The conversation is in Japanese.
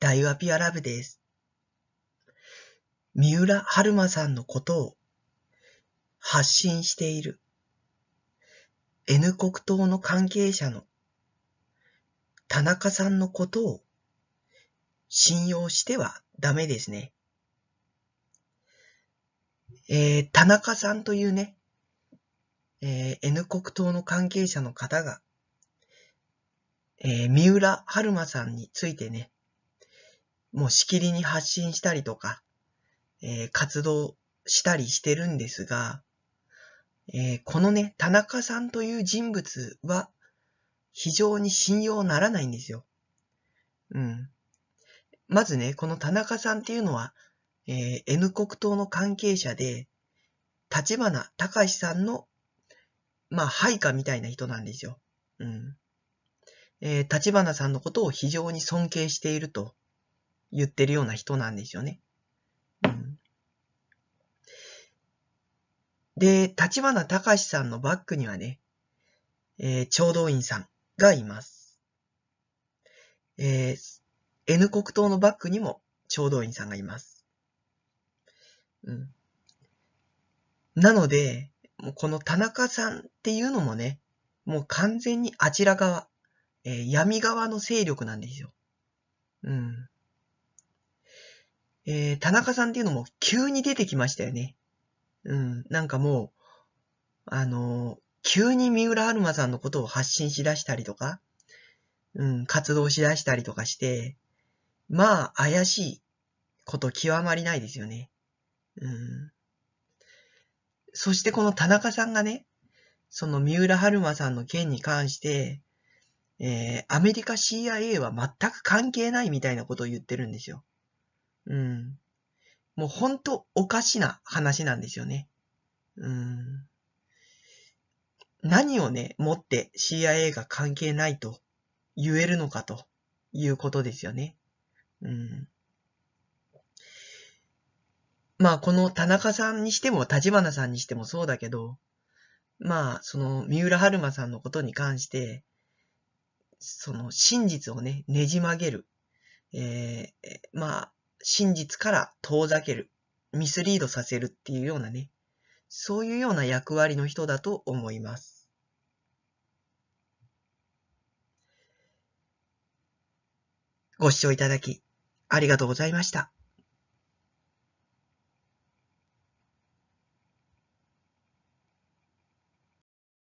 大和ピアラブです。三浦春馬さんのことを発信している N 国党の関係者の田中さんのことを信用してはダメですね。えー、田中さんというね、えー、N 国党の関係者の方が、えー、三浦春馬さんについてね、もうしきりに発信したりとか、えー、活動したりしてるんですが、えー、このね、田中さんという人物は非常に信用ならないんですよ。うん。まずね、この田中さんっていうのは、えー、N 国党の関係者で、立花隆さんの、まあ、配下みたいな人なんですよ。うん。えー、立花さんのことを非常に尊敬していると言ってるような人なんですよね。うん、で、立花隆さんのバックにはね、えー、聴導員さんがいます。えー、N 国党のバックにも聴導員さんがいます。うん。なので、もうこの田中さんっていうのもね、もう完全にあちら側、えー、闇側の勢力なんですよ。うん。えー、田中さんっていうのも急に出てきましたよね。うん、なんかもう、あのー、急に三浦春馬さんのことを発信しだしたりとか、うん、活動しだしたりとかして、まあ、怪しいこと極まりないですよね。うん。そしてこの田中さんがね、その三浦春馬さんの件に関して、えー、アメリカ CIA は全く関係ないみたいなことを言ってるんですよ。うん。もう本当おかしな話なんですよね。うん。何をね、持って CIA が関係ないと言えるのかということですよね。うん。まあこの田中さんにしても立花さんにしてもそうだけど、まあその三浦春馬さんのことに関して、その真実をね、ねじ曲げる。えー、まあ真実から遠ざける、ミスリードさせるっていうようなね、そういうような役割の人だと思います。ご視聴いただき、ありがとうございました。